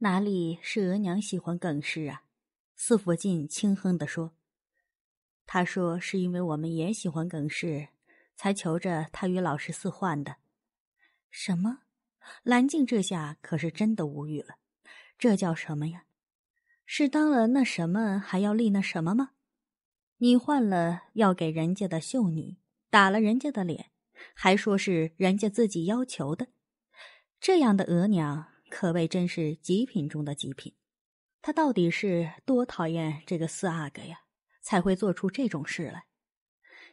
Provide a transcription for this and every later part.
哪里是额娘喜欢耿氏啊？四福晋轻哼的说：“他说是因为我们也喜欢耿氏，才求着他与老十四换的。”什么？兰靖这下可是真的无语了。这叫什么呀？是当了那什么还要立那什么吗？你换了要给人家的秀女打了人家的脸，还说是人家自己要求的，这样的额娘。可谓真是极品中的极品，他到底是多讨厌这个四阿哥呀，才会做出这种事来？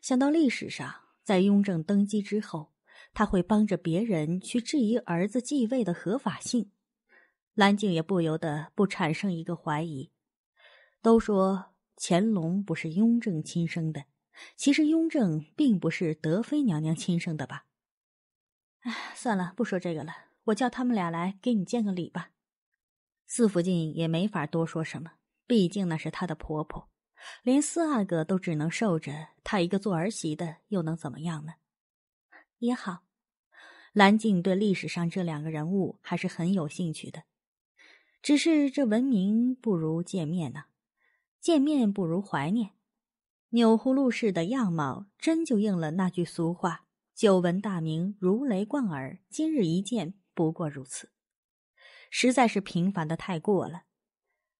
想到历史上，在雍正登基之后，他会帮着别人去质疑儿子继位的合法性，蓝静也不由得不产生一个怀疑：都说乾隆不是雍正亲生的，其实雍正并不是德妃娘娘亲生的吧？哎，算了，不说这个了。我叫他们俩来给你见个礼吧。四福晋也没法多说什么，毕竟那是她的婆婆，连四阿哥都只能受着，她一个做儿媳的又能怎么样呢？也好，兰静对历史上这两个人物还是很有兴趣的，只是这闻名不如见面呢，见面不如怀念。钮祜禄氏的样貌，真就应了那句俗话：“久闻大名如雷贯耳，今日一见。”不过如此，实在是平凡的太过了。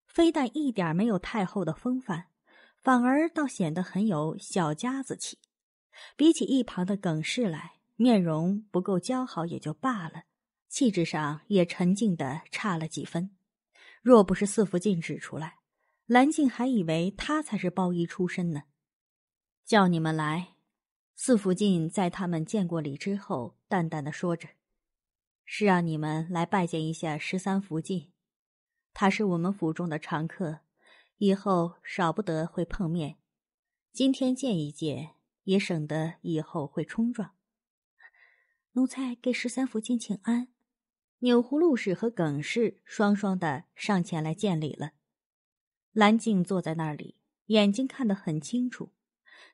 非但一点没有太后的风范，反而倒显得很有小家子气。比起一旁的耿氏来，面容不够姣好也就罢了，气质上也沉静的差了几分。若不是四福晋指出来，蓝静还以为他才是包衣出身呢。叫你们来，四福晋在他们见过礼之后，淡淡的说着。是让你们来拜见一下十三福晋，她是我们府中的常客，以后少不得会碰面，今天见一见，也省得以后会冲撞。奴才给十三福晋请安，钮祜禄氏和耿氏双双的上前来见礼了。蓝静坐在那里，眼睛看得很清楚，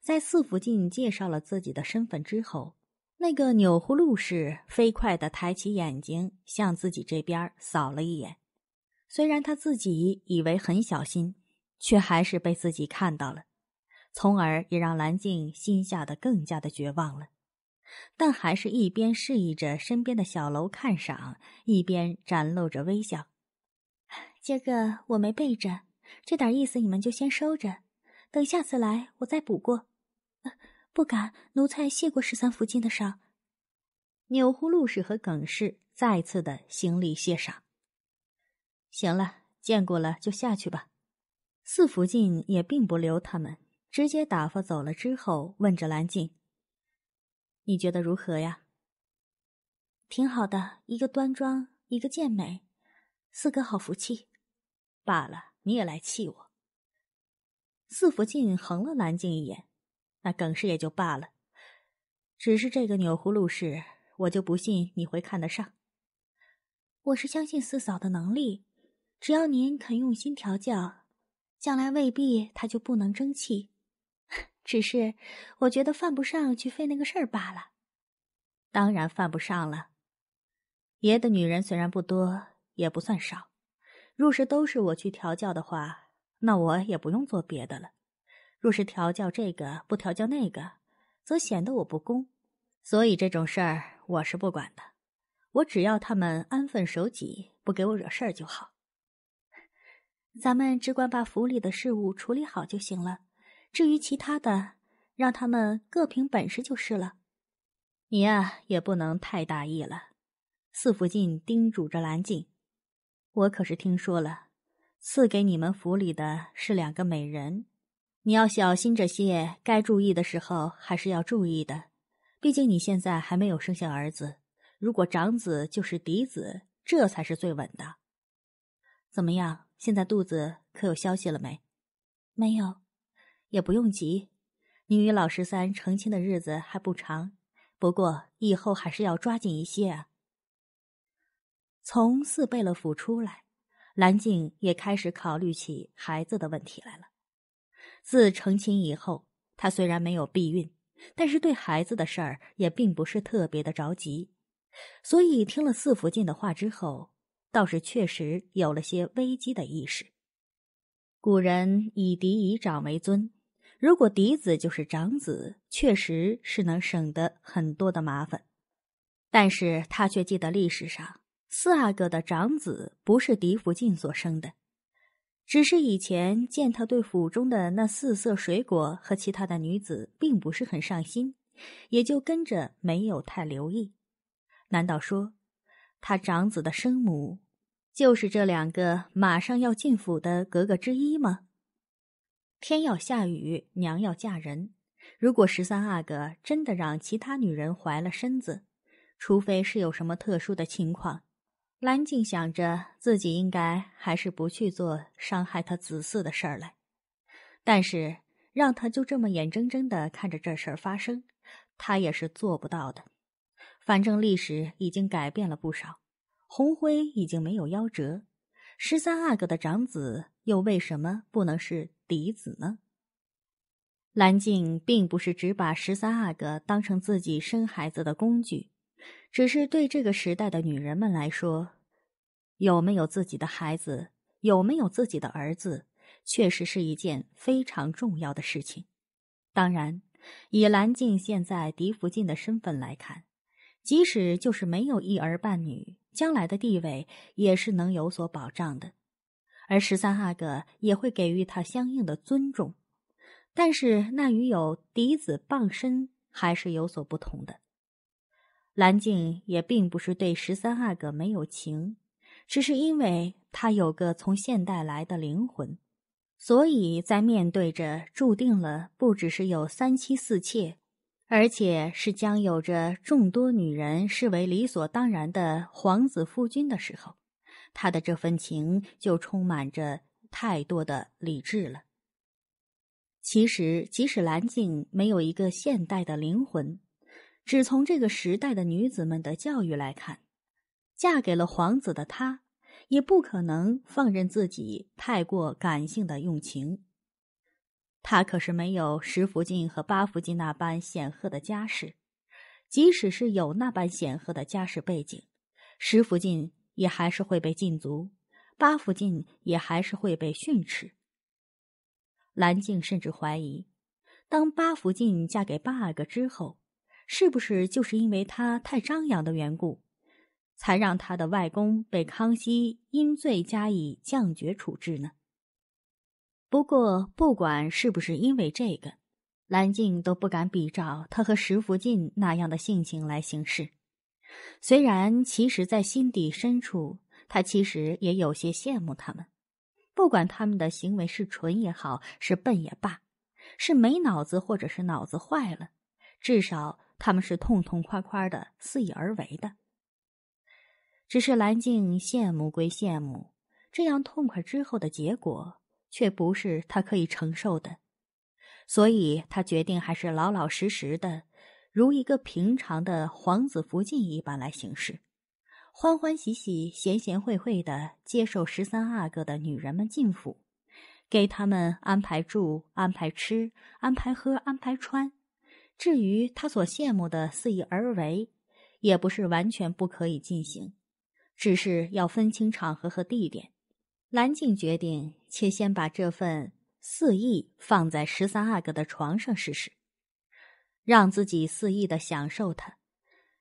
在四福晋介绍了自己的身份之后。那个钮祜禄氏飞快的抬起眼睛向自己这边扫了一眼，虽然他自己以为很小心，却还是被自己看到了，从而也让蓝静心吓得更加的绝望了。但还是一边示意着身边的小楼看赏，一边展露着微笑。今个我没备着，这点意思你们就先收着，等下次来我再补过。不敢，奴才谢过十三福晋的赏。钮祜禄氏和耿氏再次的行礼谢赏。行了，见过了就下去吧。四福晋也并不留他们，直接打发走了之后，问着兰静：“你觉得如何呀？”“挺好的，一个端庄，一个健美，四哥好福气。”“罢了，你也来气我。”四福晋横了蓝静一眼。那耿氏也就罢了，只是这个钮祜禄氏，我就不信你会看得上。我是相信四嫂的能力，只要您肯用心调教，将来未必她就不能争气。只是我觉得犯不上去费那个事儿罢了。当然犯不上了。爷的女人虽然不多，也不算少，若是都是我去调教的话，那我也不用做别的了。若是调教这个不调教那个，则显得我不公，所以这种事儿我是不管的。我只要他们安分守己，不给我惹事儿就好。咱们只管把府里的事务处理好就行了。至于其他的，让他们各凭本事就是了。你呀，也不能太大意了。四福晋叮嘱着兰静：“我可是听说了，赐给你们府里的是两个美人。”你要小心这些，该注意的时候还是要注意的。毕竟你现在还没有生下儿子，如果长子就是嫡子，这才是最稳的。怎么样？现在肚子可有消息了没？没有，也不用急。你与老十三成亲的日子还不长，不过以后还是要抓紧一些啊。从四贝勒府出来，兰静也开始考虑起孩子的问题来了。自成亲以后，他虽然没有避孕，但是对孩子的事儿也并不是特别的着急，所以听了四福晋的话之后，倒是确实有了些危机的意识。古人以嫡以长为尊，如果嫡子就是长子，确实是能省得很多的麻烦，但是他却记得历史上四阿哥的长子不是嫡福晋所生的。只是以前见他对府中的那四色水果和其他的女子并不是很上心，也就跟着没有太留意。难道说，他长子的生母就是这两个马上要进府的格格之一吗？天要下雨，娘要嫁人。如果十三阿哥真的让其他女人怀了身子，除非是有什么特殊的情况。蓝静想着，自己应该还是不去做伤害他子嗣的事儿来，但是让他就这么眼睁睁的看着这事儿发生，他也是做不到的。反正历史已经改变了不少，红辉已经没有夭折，十三阿哥的长子又为什么不能是嫡子呢？蓝静并不是只把十三阿哥当成自己生孩子的工具。只是对这个时代的女人们来说，有没有自己的孩子，有没有自己的儿子，确实是一件非常重要的事情。当然，以兰靖现在嫡福晋的身份来看，即使就是没有一儿半女，将来的地位也是能有所保障的，而十三阿哥也会给予他相应的尊重。但是，那与有嫡子傍身还是有所不同的。蓝静也并不是对十三阿哥没有情，只是因为他有个从现代来的灵魂，所以在面对着注定了不只是有三妻四妾，而且是将有着众多女人视为理所当然的皇子夫君的时候，他的这份情就充满着太多的理智了。其实，即使蓝静没有一个现代的灵魂。只从这个时代的女子们的教育来看，嫁给了皇子的她，也不可能放任自己太过感性的用情。她可是没有石福晋和八福晋那般显赫的家世，即使是有那般显赫的家世背景，石福晋也还是会被禁足，八福晋也还是会被训斥。蓝静甚至怀疑，当八福晋嫁给八阿哥之后。是不是就是因为他太张扬的缘故，才让他的外公被康熙因罪加以降爵处置呢？不过，不管是不是因为这个，蓝静都不敢比照他和石福晋那样的性情来行事。虽然，其实，在心底深处，他其实也有些羡慕他们。不管他们的行为是蠢也好，是笨也罢，是没脑子或者是脑子坏了，至少。他们是痛痛快快的、肆意而为的，只是蓝静羡慕归羡慕，这样痛快之后的结果却不是他可以承受的，所以他决定还是老老实实的，如一个平常的皇子福晋一般来行事，欢欢喜喜、贤贤惠惠的接受十三阿哥的女人们进府，给他们安排住、安排吃、安排喝、安排穿。至于他所羡慕的肆意而为，也不是完全不可以进行，只是要分清场合和地点。蓝静决定，且先把这份肆意放在十三阿哥的床上试试，让自己肆意的享受他，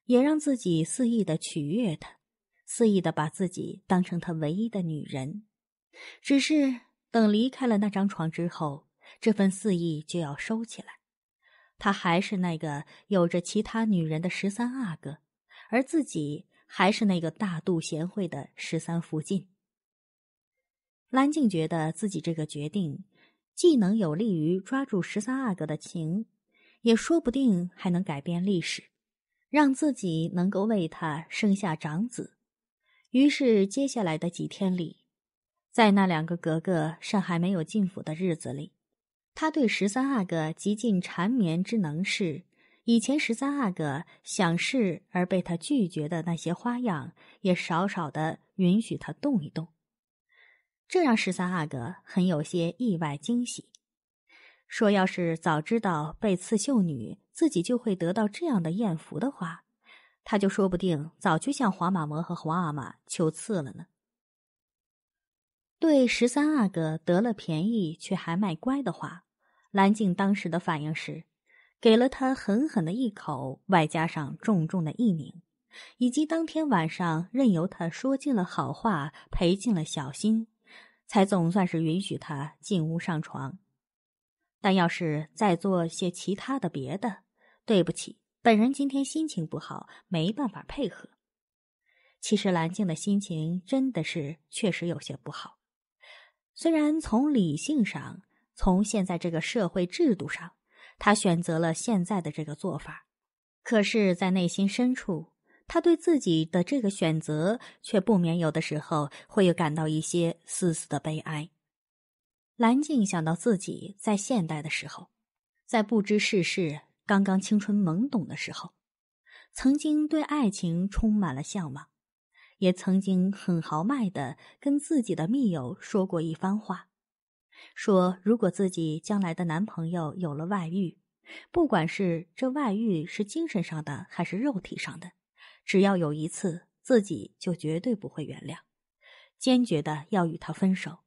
也让自己肆意的取悦他，肆意的把自己当成他唯一的女人。只是等离开了那张床之后，这份肆意就要收起来。他还是那个有着其他女人的十三阿哥，而自己还是那个大度贤惠的十三福晋。蓝静觉得自己这个决定既能有利于抓住十三阿哥的情，也说不定还能改变历史，让自己能够为他生下长子。于是，接下来的几天里，在那两个格格尚还没有进府的日子里。他对十三阿哥极尽缠绵之能事，以前十三阿哥想试而被他拒绝的那些花样，也少少的允许他动一动，这让十三阿哥很有些意外惊喜。说要是早知道被刺秀女，自己就会得到这样的艳福的话，他就说不定早去向皇马魔和皇阿玛求赐了呢。对十三阿哥得了便宜却还卖乖的话。蓝静当时的反应是，给了他狠狠的一口，外加上重重的一拧，以及当天晚上任由他说尽了好话，赔尽了小心，才总算是允许他进屋上床。但要是再做些其他的别的，对不起，本人今天心情不好，没办法配合。其实蓝静的心情真的是确实有些不好，虽然从理性上。从现在这个社会制度上，他选择了现在的这个做法。可是，在内心深处，他对自己的这个选择却不免有的时候会有感到一些丝丝的悲哀。蓝静想到自己在现代的时候，在不知世事、刚刚青春懵懂的时候，曾经对爱情充满了向往，也曾经很豪迈的跟自己的密友说过一番话。说：“如果自己将来的男朋友有了外遇，不管是这外遇是精神上的还是肉体上的，只要有一次，自己就绝对不会原谅，坚决的要与他分手。”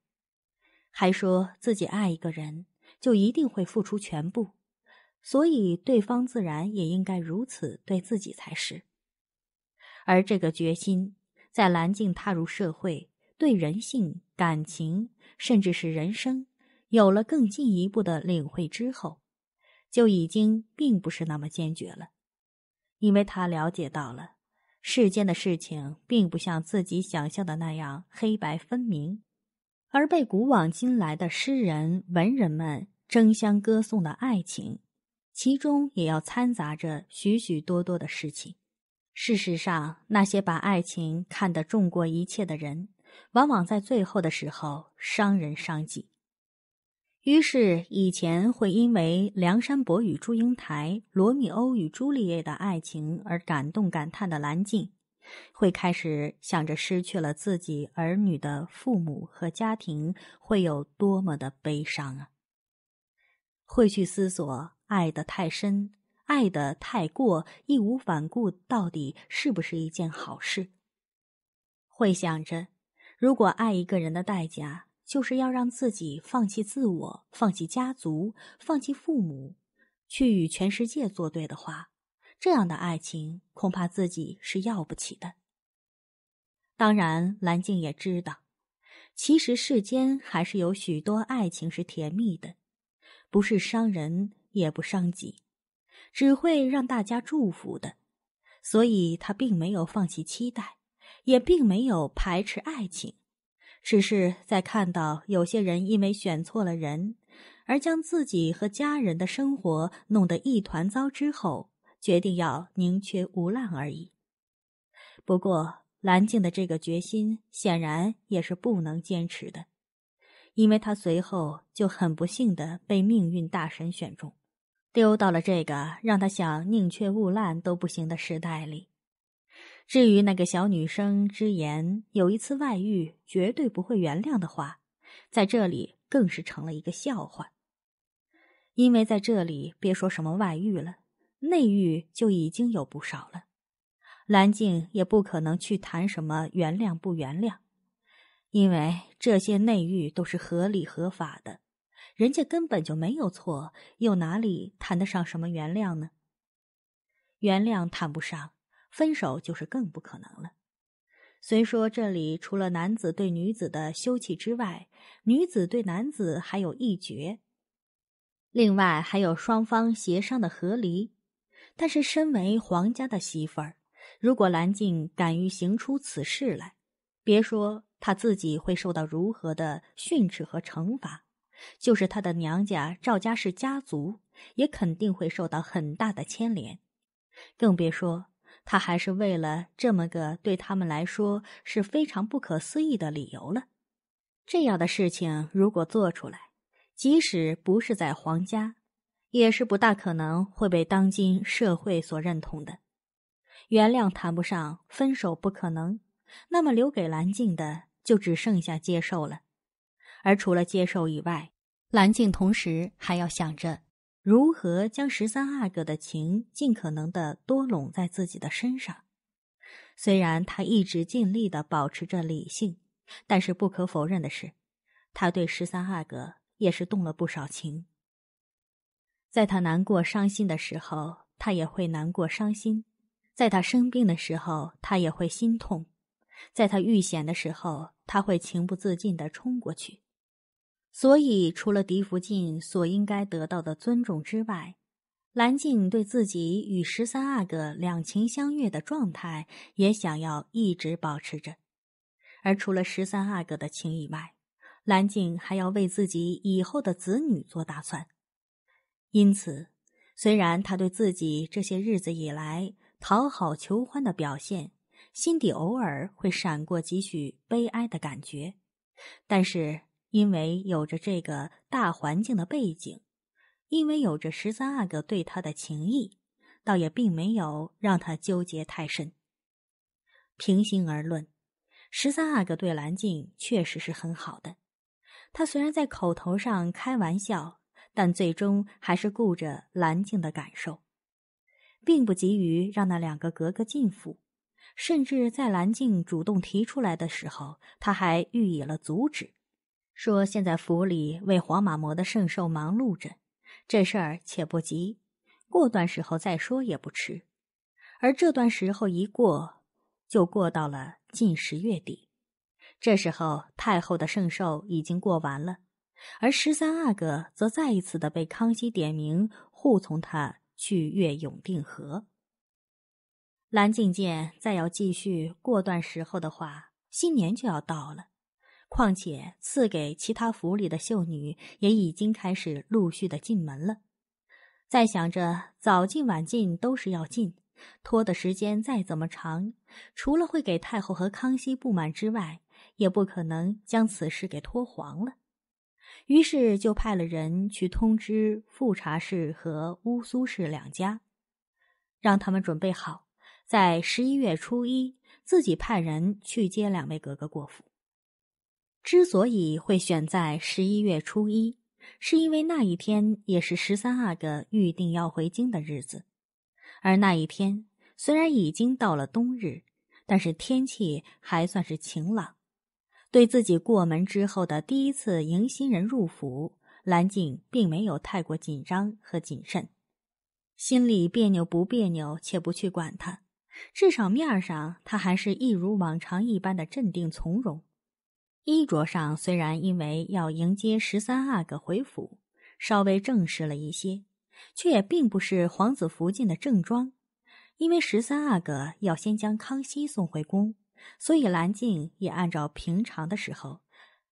还说自己爱一个人，就一定会付出全部，所以对方自然也应该如此对自己才是。而这个决心，在蓝静踏入社会，对人性。感情，甚至是人生，有了更进一步的领会之后，就已经并不是那么坚决了，因为他了解到了世间的事情并不像自己想象的那样黑白分明，而被古往今来的诗人文人们争相歌颂的爱情，其中也要掺杂着许许多多的事情。事实上，那些把爱情看得重过一切的人。往往在最后的时候伤人伤己。于是，以前会因为梁山伯与祝英台、罗密欧与朱丽叶的爱情而感动感叹的蓝静，会开始想着失去了自己儿女的父母和家庭会有多么的悲伤啊！会去思索爱得太深、爱得太过、义无反顾到底是不是一件好事？会想着。如果爱一个人的代价就是要让自己放弃自我、放弃家族、放弃父母，去与全世界作对的话，这样的爱情恐怕自己是要不起的。当然，蓝静也知道，其实世间还是有许多爱情是甜蜜的，不是伤人也不伤己，只会让大家祝福的，所以他并没有放弃期待。也并没有排斥爱情，只是在看到有些人因为选错了人，而将自己和家人的生活弄得一团糟之后，决定要宁缺毋滥而已。不过，蓝静的这个决心显然也是不能坚持的，因为他随后就很不幸的被命运大神选中，丢到了这个让他想宁缺毋滥都不行的时代里。至于那个小女生之言，有一次外遇绝对不会原谅的话，在这里更是成了一个笑话。因为在这里，别说什么外遇了，内遇就已经有不少了。蓝静也不可能去谈什么原谅不原谅，因为这些内遇都是合理合法的，人家根本就没有错，又哪里谈得上什么原谅呢？原谅谈不上。分手就是更不可能了。虽说这里除了男子对女子的休弃之外，女子对男子还有一绝。另外还有双方协商的和离。但是身为皇家的媳妇儿，如果蓝静敢于行出此事来，别说她自己会受到如何的训斥和惩罚，就是她的娘家赵家氏家族也肯定会受到很大的牵连，更别说。他还是为了这么个对他们来说是非常不可思议的理由了。这样的事情如果做出来，即使不是在皇家，也是不大可能会被当今社会所认同的。原谅谈不上，分手不可能，那么留给蓝静的就只剩下接受了。而除了接受以外，蓝静同时还要想着。如何将十三阿哥的情尽可能的多拢在自己的身上？虽然他一直尽力的保持着理性，但是不可否认的是，他对十三阿哥也是动了不少情。在他难过伤心的时候，他也会难过伤心；在他生病的时候，他也会心痛；在他遇险的时候，他会情不自禁的冲过去。所以，除了嫡福晋所应该得到的尊重之外，蓝静对自己与十三阿哥两情相悦的状态也想要一直保持着。而除了十三阿哥的情以外，蓝静还要为自己以后的子女做打算。因此，虽然他对自己这些日子以来讨好求欢的表现，心底偶尔会闪过几许悲哀的感觉，但是。因为有着这个大环境的背景，因为有着十三阿哥对他的情谊，倒也并没有让他纠结太深。平心而论，十三阿哥对蓝静确实是很好的。他虽然在口头上开玩笑，但最终还是顾着蓝静的感受，并不急于让那两个格格进府，甚至在蓝静主动提出来的时候，他还予以了阻止。说：“现在府里为皇马魔的圣寿忙碌着，这事儿且不急，过段时候再说也不迟。而这段时候一过，就过到了近十月底。这时候太后的圣寿已经过完了，而十三阿哥则再一次的被康熙点名护从他去越永定河。兰静见再要继续过段时候的话，新年就要到了。”况且，赐给其他府里的秀女也已经开始陆续的进门了。在想着早进晚进都是要进，拖的时间再怎么长，除了会给太后和康熙不满之外，也不可能将此事给拖黄了。于是，就派了人去通知富察氏和乌苏氏两家，让他们准备好，在十一月初一自己派人去接两位格格过府。之所以会选在十一月初一，是因为那一天也是十三阿哥预定要回京的日子。而那一天虽然已经到了冬日，但是天气还算是晴朗。对自己过门之后的第一次迎新人入府，蓝静并没有太过紧张和谨慎，心里别扭不别扭，且不去管他。至少面上，他还是一如往常一般的镇定从容。衣着上虽然因为要迎接十三阿哥回府，稍微正式了一些，却也并不是皇子福晋的正装。因为十三阿哥要先将康熙送回宫，所以蓝静也按照平常的时候，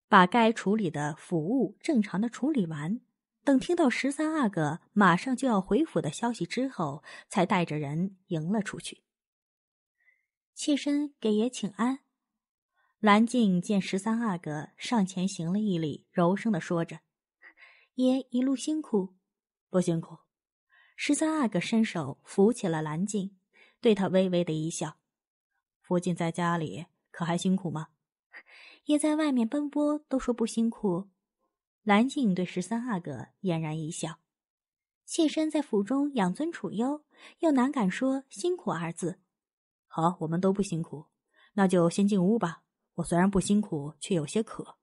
把该处理的府务正常的处理完。等听到十三阿哥马上就要回府的消息之后，才带着人迎了出去。妾身给爷请安。蓝静见十三阿哥上前行了一礼，柔声的说着：“爷一路辛苦，不辛苦。”十三阿哥伸手扶起了蓝静，对他微微的一笑：“福晋在家里可还辛苦吗？爷在外面奔波都说不辛苦。”蓝静对十三阿哥嫣然一笑：“妾身在府中养尊处优，又难敢说辛苦二字。好，我们都不辛苦，那就先进屋吧。”我虽然不辛苦，却有些渴。